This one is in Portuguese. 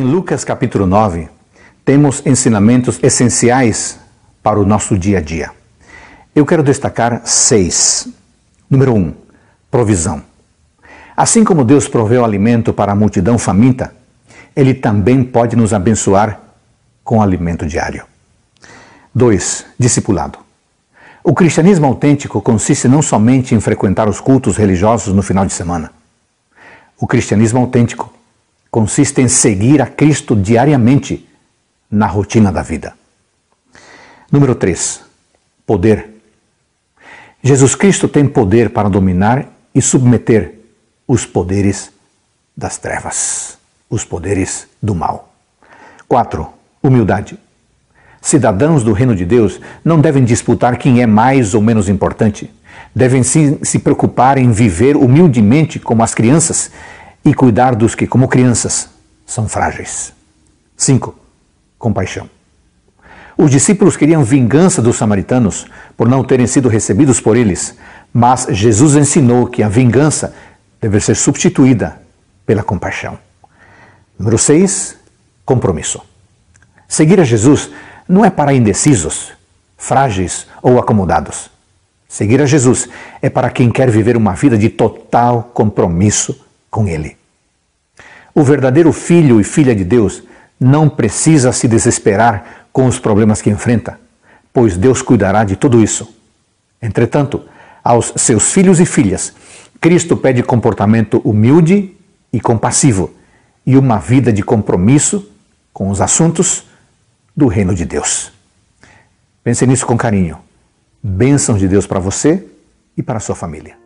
Em Lucas capítulo 9, temos ensinamentos essenciais para o nosso dia a dia. Eu quero destacar seis. Número um, provisão. Assim como Deus proveu alimento para a multidão faminta, Ele também pode nos abençoar com alimento diário. 2. Discipulado. O cristianismo autêntico consiste não somente em frequentar os cultos religiosos no final de semana. O cristianismo autêntico consiste em seguir a Cristo diariamente na rotina da vida. Número 3. Poder. Jesus Cristo tem poder para dominar e submeter os poderes das trevas, os poderes do mal. 4. Humildade. Cidadãos do reino de Deus não devem disputar quem é mais ou menos importante. Devem sim se preocupar em viver humildemente como as crianças e cuidar dos que, como crianças, são frágeis. 5. Compaixão. Os discípulos queriam vingança dos samaritanos por não terem sido recebidos por eles, mas Jesus ensinou que a vingança deve ser substituída pela compaixão. Número 6. Compromisso. Seguir a Jesus não é para indecisos, frágeis ou acomodados. Seguir a Jesus é para quem quer viver uma vida de total compromisso com Ele. O verdadeiro filho e filha de Deus não precisa se desesperar com os problemas que enfrenta, pois Deus cuidará de tudo isso. Entretanto, aos seus filhos e filhas, Cristo pede comportamento humilde e compassivo e uma vida de compromisso com os assuntos do reino de Deus. Pense nisso com carinho. Bênçãos de Deus para você e para a sua família.